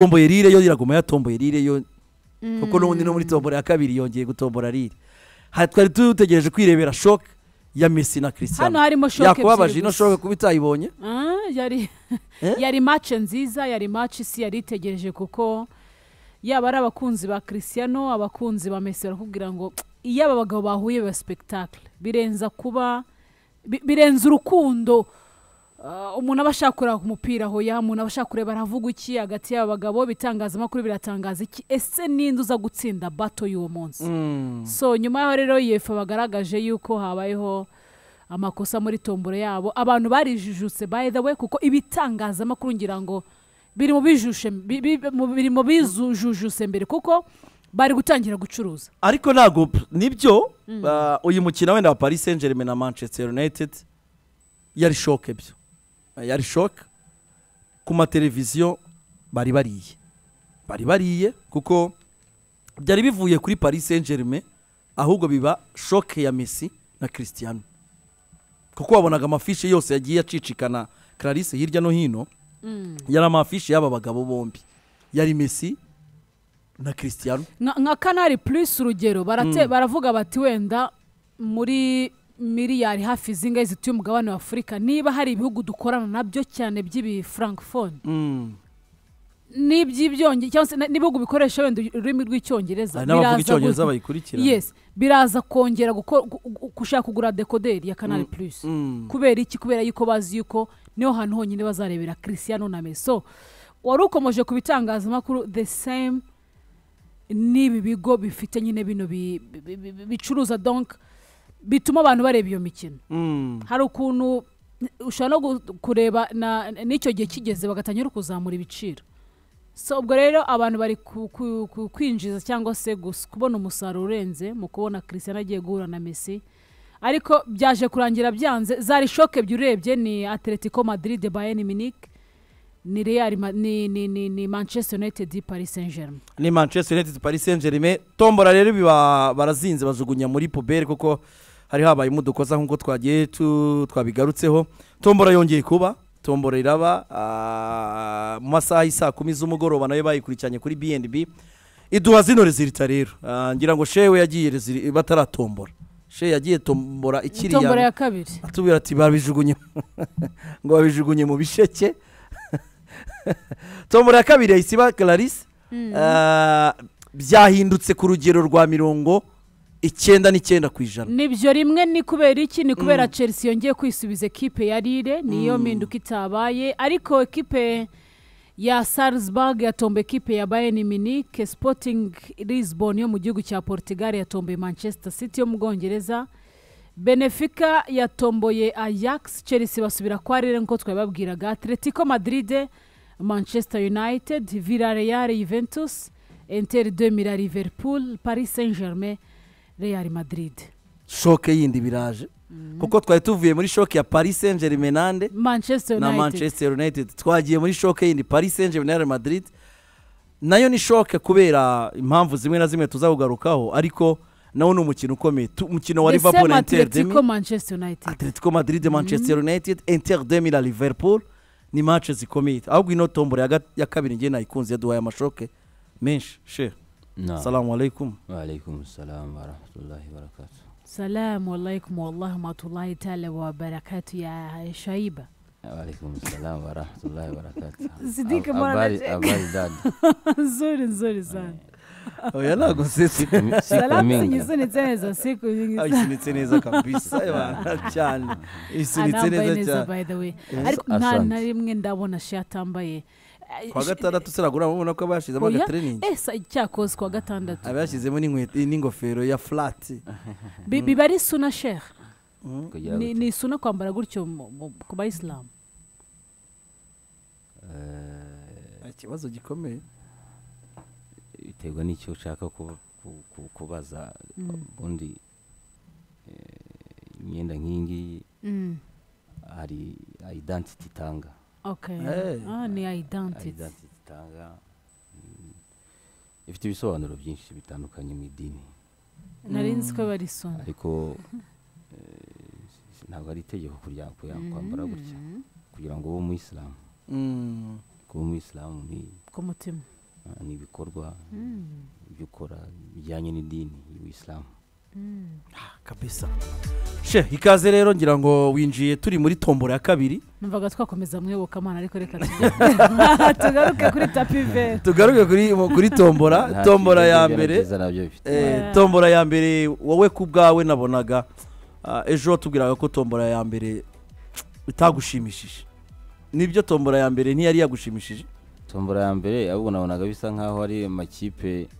tomboye rire yo iraguma yatomboye rire yo mm. kuko n'ubundi no muri tombora ya kabiri yongeye gutombora rire twari dutegereje kwirebera shoke ya mesi na kirisiyano hano harimo shoke yakubabaje ino shoke kuba itayibonye ah, yari eh? mace nziza yari mace isi yari itegereje kuko yaba ari abakunzi ba kirisiyano abakunzi ba mesi barakubwira ngo iyo aba bagabo bahuye ba sipegitakire birenza kuba birenze urukundo Ah, umuntu aba ashaka kureba ku aho ya umuntu aba ashaka kureba aravuga iki hagati y'aba bagabo ibitangazamakuru biratangaza iki ese ninde uza gutsinda bato y'uwo munsi mm. so nyuma yaho rero yefu bagaragaje yuko habayeho amakosa muri tombora yabo abantu barijijutse by the way kuko ibitangazamakuru ngira ngo biri mu bijujuse mbere kuko bari gutangira gucuruza ariko ntabwo nibyo mm. ah, uyu mukino wenda wa paris saint na manchester united yari shoke byo Eh, yari shock ku mateleviziyo bari bariye bari bariye kuko byari bivuye kuri paris saint germain ahubwo biba shoke ya messi na Cristiano kuko wabonaga amafishi yose yagiye acicikana clarisse hirya no hino mm. yari amafishi y'aba bagabo bombi yari messi na cristiano nka kanari plus urugero mm. baravuga bati wenda muri miliyari hafi zingahe zituye umugabane wa afurika niba hari ibihugu dukorana nabyo cyane by'ibi frankfone mm. n'iby'ibyongereza cyangwa se n'ibihugu bikoresha wenda ururimi rw'icyongereza n'abavuga icyongereza bayikurikira yes biraza kongera gushaka kugura dekoderi ya kanari mm. purisi mm. kubera iki kubera yuko bazi yuko niho hantu honyine bazarebera christian na meso wari ukomeje ku bitangazamakuru the same n'ibi bigo bifite nyine bino bicuruza donk bituma abantu bareba iyo mikino mm. hari ukuntu ushobora no kureba n'icyo gihe kigeze bagatangira no kuzamura ibiciro so ubwo rero abantu bari kwinjiza cyangwa se kubona umusaruro urenze mu kubona christian agiye guhura na Messi ariko byaje kurangira byanze zari shoke ebyiri urebye ni atletico madrid bayern munich ni real ni ni ni ni manchester united paris saint germain ni manchester united paris saint germain tombora rero biba barazinze bazugunya muri pubere kuko hari habayemo udukoza nk'uko twagiye twabigarutseho tombora yongeye kuba tombora iraba ah, mu masaha y'isaa kumi z'umugoroba nayo bayikurikiranye kuri bnb iduha zino rezilita rero ah, ngira ngo shewe yagiye bataratombora she yagiye tombora ikiri ya kabiri atubwira ati babijugunye ngo babijugunye mu bisheke tombora ya kabiri yahise iba clarisse mm. ah, byahindutse ku rugero rwa mirongo icyenda n'icyenda ku ijana nibyo rimwe ni kubera iki ni kubera mm. chelsea yongeye kwisubiza ekipe ya rire niyo mm. mpinduka itabaye ariko ekipe ya Salzburg yatomba ekipe ya bayern munich sporting lisbon yo mu gihugu cya portugal yatombeye manchester city yo mu bwongereza benefica yatomboye ajax chelsea basubira kwa rire nk'uko twababwiraga atletico madrid manchester united villarreal juventus inter de mira liverpool paris saint germain real madrid shoke yindi biraje mm. kuko twari tuvuye muri shoke ya paris saint germain na manchester united twagiye muri shoke yindi paris saint germain madrid nayo ni shoke kubera impamvu zimwe na zimwe tuzakugarukaho ariko nawo ni umukino ukomeye umukino wa liverpool inter atletico madrid mm. manchester united inter demi liverpool ni match zikomeye ahubwo ino tombora ya kabiri ngiye nayikunze yaduhaye amashoke menshi shera Salamu alaikum. Wa alaikum salam wa rahmatullahi wa barakatuh. Salamu alaikum warahmatullahi taala wabarakatu ya Shaiba. Wa Waalaikum salam wa wabarakatuh. Sidika mwana na Abari dada. Nzuri nzuri sana. Oya oh, la sisi. Salamu sinyisini tena teneza siku nyingi sana. Isinitse teneza kabisa bana cyane. Isinitse neza cyane. By the way, ariko nta na rimwe ndabona shatambaye. Eh, kuwa gatandatu turagura mubona ko abashyizemo agatiriningi ese eh, icyakoze kuwa gatandatu abashyizemo n'ingofero ya fulati mm. biba ari suna sheha mm. ni isuna kwambara gutyo ku bayisilamu ikibazo eh, gikomeye biterwa n'icyo ushaka kubaza ubundi mm. imyenda nk'iyi ngiyi hari idantisiti itanga ni identity itanga ifite ibisobanuro byinshi bitandukanye mu idini nari nzi ko barisoma ariko ntabwo ari itegeko kwambara gutya kugira ngo ube umuyisilamu kuba umuyisilamu ni ku mutima ni ibikorwa ibyo ukora bijyanye n'idini y'ubuyisilamu Hmm. Ah, kabisa she ikaze rero ngira ngo winjiye turi muri tombora ya kabiri numvaga twakomeza muyobokamana ariko reka tugaruke kuri tapi ve tugaruke kuri tombora tombora ya mbere eh, tombora ya mbere wowe ku bwawe nabonaga ah, ejo watubwiraga ko tombora ya mbere itagushimishije nibyo tombora ya mbere ntiyari yagushimishije tombora ya mbere ahubwo nabonaga bisa nkaho ari amakipe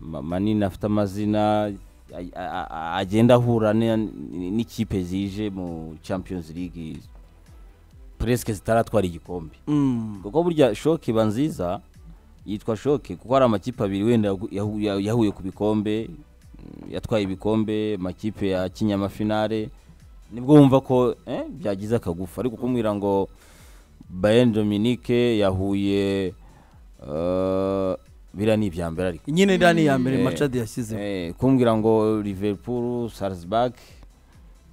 manini afite amazina agenda ahura n'ikipe zije mu champions league puresike zitaratwara igikombe mm. kuko burya shoke iba nziza yitwa shoke kuko hari amakipe abiri wenda yahuye ku bikombe mm, yatwaye ibikombe amakipe ya kinyamafinale nibwo wumva ko eh, byagize akagufa ariko kumubwira ngo bayern dominique yahuye eh, biriya ni ibya mbere ariko nyine iriya ni iya mbere eh, macadi yashyize eh, kumbwira ngo liverpool salzburg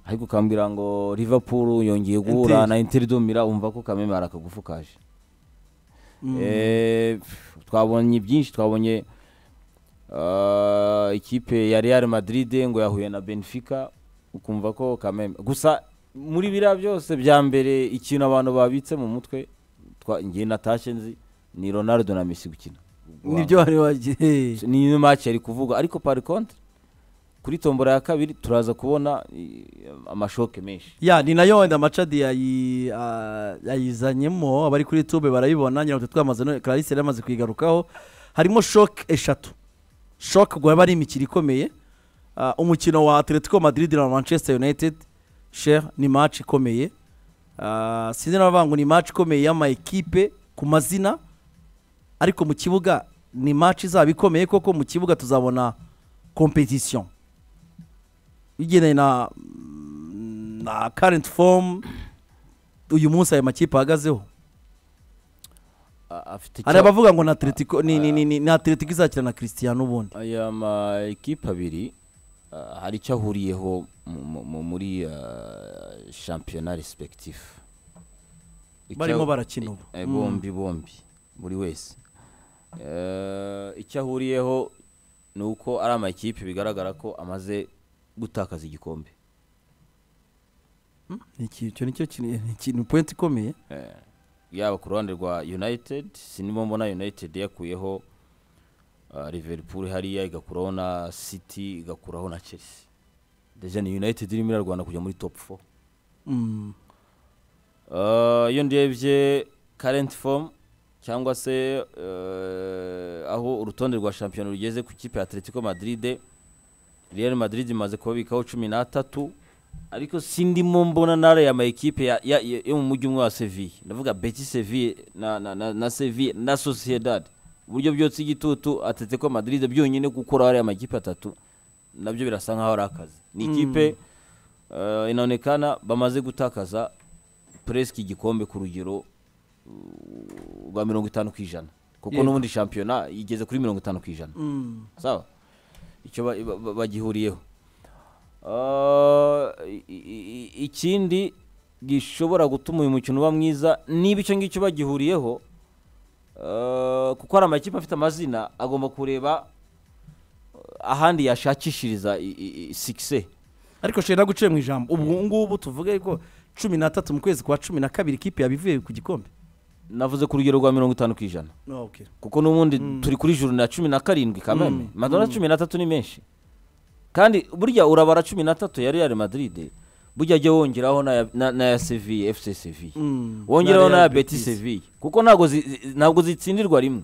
ariko ukambwira ngo liverpool yongeye guhura na interdumira wumva ko kameme hari kaje mm. eh, twabonye byinshi twabonye ah, ikipe ya real madrid ngo yahuye na benfica ukumva ko kameme gusa muri biriya byose bya mbere ikintu abantu babitse mu mutwe ngiye natashye nzi ni ronaldo na messi gukina nibyo bari bagiye ni nyuma ari kuvuga ariko pari konti kuri tombora ya kabiri turaza kubona eh, amashoke menshi ya ni nayo wenda amacadi ah, yayizanyemo abari kuri tube barayibona nyirabwo twamaze clarisse yari amaze kuyigarukaho harimo shoke eshatu shoke guhaba ari imikino ikomeye ah, umukino wa atletico madrid na manchester united share ni match ikomeye ah, sinzi n'abavuga ngo ni match ikomeye y'ama ekipe ku mazina ariko mu kibuga ni match izaba ikomeye koko mu kibuga tuzabona competition bigendanye na na current form uyu munsi aya makipe ahagazeho hari abavuga ngo na atletico ni atletico izakira na christian ubundi aya ma ekipe abiri hari icyo ahuriyeho muri shampiyona respective barimo barakina ubu eh, bombi mm. bombi buri wese Eh, icyo ahuriyeho ni uko ari amakipe bigaragara ko amaze gutakaza igikombe hmm? icyo ni cyo kintu pointi ikomeye eh, yaba ku ruhande rwa united sinimo mbona united yakuyeho eh, liverpool hariya igakuraho na city igakuraho na chelsea deje ni united irimo irarwana kujya muri top four hmm. iyo ndebye karenti fomu cyangwa se eh, aho urutonde rwa shampiyona rugeze ku kipe ya atletico madrid real madrid imaze kubabikaho cumi n'atatu ariko sindimo mbona nare ya mayikipe yo mu mujyi umwe wa seviye ndavuga beti seviye na seviye na sociedad uburyo byotsa igitutu ko madrid byonyine gukora hariya amakipe atatu nabyo birasa nkaho ari akazi ni hmm. ikipe eh, inaonekana bamaze gutakaza puresike igikombe ku rugero rwa uh, mirongo itanu ku ijana kuko n'ubundi shampiyona igeze kuri mirongo itanu ku ijana mm. sawa icyo bagihuriyeho uh, ikindi gishobora gutuma uyu mukino uba mwiza niba icyo ngicyo bagihuriyeho uh, kuko hari amakipe afite amazina agomba kureba ahandi yashakishiriza sikise ariko shera guciye mu ijambo ubu ngubu tuvuge ko cumi n'atatu mu kwezi kwa cumi na kabiri kipe yabivuye ku gikombe navuze ku rugero rwa mirongo itanu ku ijana ah, kuko n'ubundi hmm. turi kuri juru na cumi na karindwi kameme hmm. madora hmm. cumi n'atatu ni menshi kandi burya urabara cumi n'atatu ya yari madrid burya ajya wongeraho n'aya seviye efuse seviye wongeraho n'aya beti seviye kuko ntabwo zitsindirwa rimwe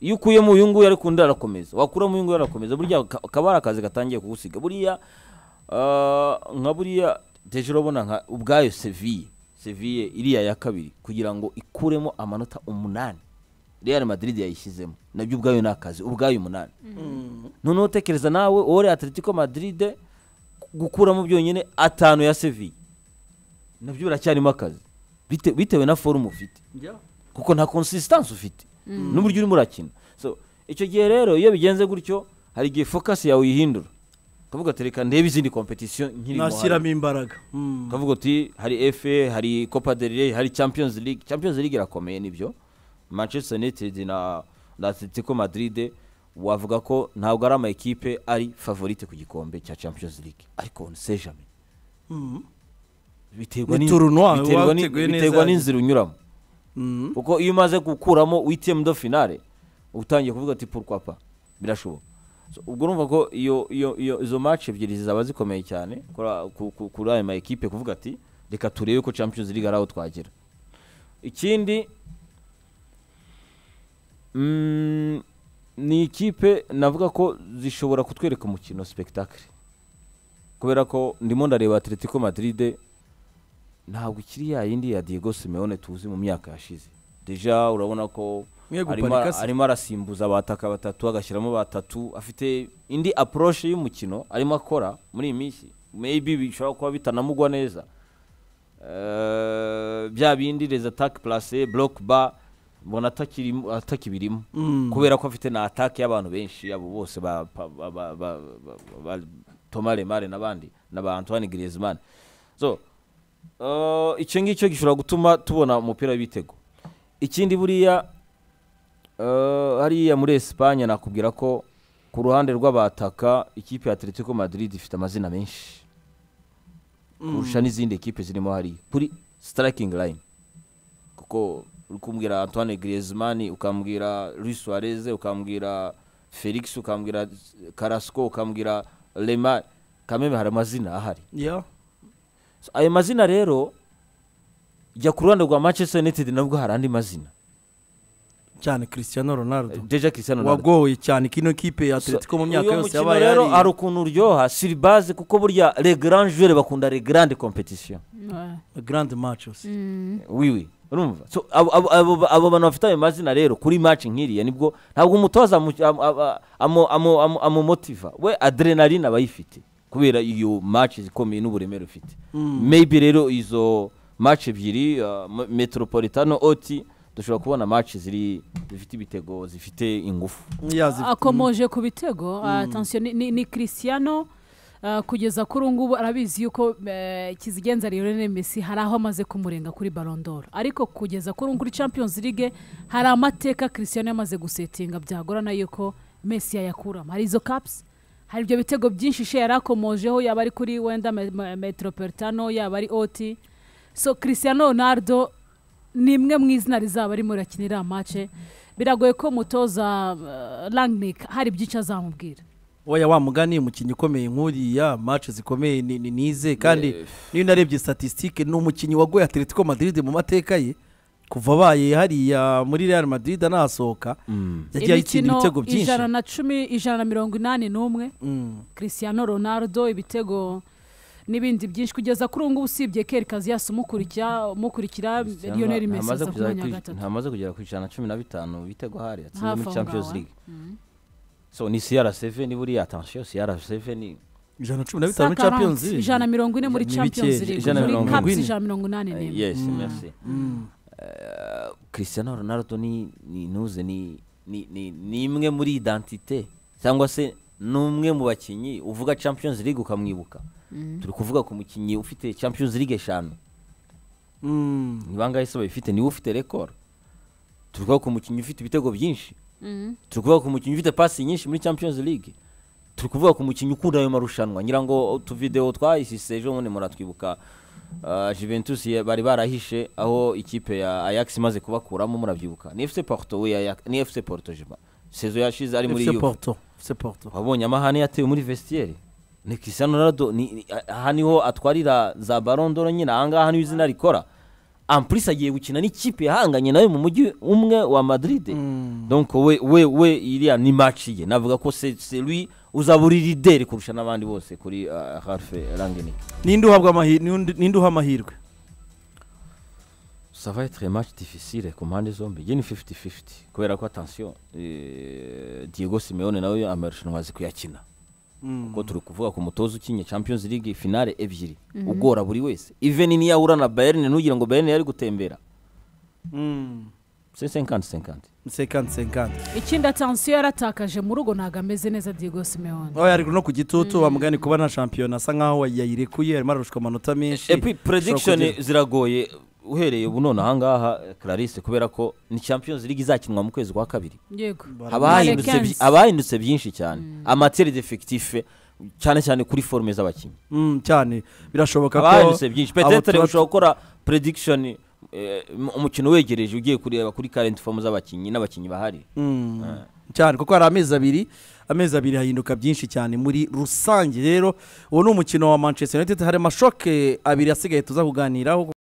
iyo ukuyemo uyu nguyu ariko undi arakomeza wakuramo uyu nguyu arakomeza burya akaba ari akazi gatangiye kugusiga buriya ah, nka buriya teje urabona ubwayo seviye seviye iriya ya kabiri kugira ngo ikuremo amanota umunani real madrid yayishyizemo nabyo ubwayo ni akazi ubwayo umunani mm-hmm. noneho nawe ore atletico madrid gukuramo byonyine atanu ya seviye nabyo biracyarimo akazi bitewe na forume ufite kuko nta konsisitansi ufite mm. n'uburyo urimo urakina icyo gihe rero iyo bigenze gutyo hari igihe fokasi yawe uyihindura kavuga ati reka ndebe izindi kompetisiyo nkiri nashyiramo imbaraga hmm. kavuga ati hari efe hari copa del rey hari champions league champions league irakomeye nibyo manchester united na atletico madrid wavuga ko ntabwo ari amakipe ari favorite ku gikombe cya champions league ariko nsejame hmm. biterwa biterwa n'inzira unyuramo hmm. kuko iyo umaze gukuramo witiyemu do finale utangiye kuvuga ati purwapa birashoboka ubwo urumva ko iyo iyo izo match ebyiri zizaba zikomeye cyane kuri ayo ma ekipe kuvuga ati reka turebe ko champions league ari aho twagera ikindi mm, ni ikipe navuga ko zishobora kutwereka umukino sipegitakire kubera ko ndimo ndareba atletico Madrid ntabwo ikiri ya yindi ya diego simeone tuzi mu myaka yashize deja urabona ko arimo arasimbuza abataka batatu agashyiramo batatu afite indi approche y'umukino arimo akora muri iyi minsi maybe bishobora kuba bitanamugwa neza eh, bya bindi reza atake purase buroke ba mbona atakibirimo mm. kubera ko afite na atake y'abantu benshi abo bose ba tomare mare n'abandi na ba antoine Griezmann so eh, icyo ngicyo gishobora gutuma tubona umupira w'ibitego ikindi buriya Eh, hariya muri esipanye nakubwira ko ku ruhande rw'abataka ikipe ya atletico madrid ifite amazina menshi mm. kurusha n'izindi kipe zirimo hariya kuri sitarakingi layini kuko uri kumbwira antoine Griezmann ukambwira Luis Suarez ukambwira felix ukambwira karasiko ukambwira rema kameme hari amazina ahari ayo mazina rero jya ku ruhande rwa manchester united nabwo hari andi mazina cyane Cristiano Ronaldo eh, Deja Cristiano Ronaldo wagoye cyane kino kipe ya Atletico mu myaka yose yabaye ari rero ari ukuntu uryoha siribaze kuko burya le grand bakunda le grande competition le grande match wiwi mm. urumva abo bantu bafite ayo mazina rero kuri match nk'iriya nibwo ntabwo umutoza amumotiva we adrenaline aba ayifite kubera iyo match ikomeye n'uburemere ufite mm. maybe rero izo match ebyiri uh, metropolitano oti dushobora kubona match ziri zifite ibitego zifite ingufu akomoje ku bitego mm. ni christiano uh, kugeza kuri ubu ngubu arabizi yuko uh, kizigenza Lionel Messi hari aho amaze kumurenga kuri barondoro ariko kugeza kuri ubu kuri champions league hari amateka christian yamaze gusetinga byagorana yuko Messi yayakuramo hari izo caps hari ibyo bitego byinshi she yari akomojeho yaba ari kuri wenda metero yaba ari oti so christian ronaldo ni imwe mu izina rizaba arimo rirakinira mace biragoye ko umutoza Langnick eh, hari byinshi azamubwira wowe wa mugani umukinnyi ukomeye nk'uriya mace zikomeye ni nize kandi niyo narebye statisitike ni umukinnyi wagoye atletico madrid mu mateka ye kuva abaye hariya muri real madrid anahasohoka mm. yagiye ayitsindira ibitego byinshi ijana na cumi ijana na mirongo inani n'umwe mm. christian ronaldo ibitego n'ibindi byinshi kugeza kuri ubu ngubu usibye keri kaziyasi umukurikira miliyoneri mesiza ku mwanya wa gatatu ntamaze kugera ku ijana cumi na bitanu bitego hariya atsinze muri champions league eh? mm. so ni crc buriya atansiyo crc ni ijana cumi na bitanu muri champions league ijana mirongo ine muri champions league muri kabusi ijana mirongo inani n'imwe eh, yes mm. merci mm. eh, christian ronaldo ni ntuze ni imwe muri identite cyangwa se ni umwe mu bakinnyi uvuga champions league ukamwibuka Mm. turi kuvuga ku mukinnyi ufite Champions League eshanu mm. ni bangahe se bayifite niwe ufite rekora turi kuvuga ku mukinnyi ufite ibitego byinshi mm. turi kuvuga ku mukinnyi ufite pasi nyinshi muri Champions League turi kuvuga ku mukinnyi ukunda ayo marushanwa ngira ngo utuvidewo twahise ejo bundi muratwibuka ah, Juventus bari barahishe aho ikipe ya Ajax imaze kubakuramo murabyibuka ni FC Porto we ni FC Porto jiba sezo yashize ari muri yuve wabonye amahane yatewe muri vestiaire ni Cristiano Ronaldo aha niho atwarira za barondoro nyine ahangaha niho izina rikora ampulisi agiye gukina n'ikipe yahanganye nayo mu mujyi umwe wa madiride mm. donko we we we iriya ni maci navuga ko serui uzaba uri kurusha n'abandi bose kuri harufe uh, ranginike ninde uha amahirwe savaye tre maci difisire ku mpande zombi ye ni fifuti fifuti kubera ko atansiyo eh, diego Simeone nawe amarushanwa azi kuyakina kuko mm. turi kuvuga ku mutoza ukinye champions league finale ebyiri mm. ugora buri wese even niyo ahura na bayern ntugire ngo bayern yari gutembera c'est 50 50 50 ikindi atansiyo yaratakaje mu rugo ntabwo ameze neza Diego Simeone oya ari no ku gitutu mm. bamugani kuba na shampiyona asa nkaho yayirekuye arimo ararushwa amanota menshi prediction ziragoye uhereye ubu none ahangaha Clarisse kubera ko ni Champions League izakinwa mu kwezi kwa kabiri haba hahindutse byinshi cyane mm. amateri defective cyane cyane kuri forume z'abakinnyi mm, cyane birashoboka ko haba byinshi petetere ushobora gukora prediction eh, umukino wegereje ugiye kureba kuri karenti fomu z'abakinnyi n'abakinnyi bahari mm. eh. cyane kuko hari amezi abiri amezi abiri hahinduka byinshi cyane muri rusange rero uwo ni umukino wa manchester united hari amashoke abiri asigaye tuza kuganiraho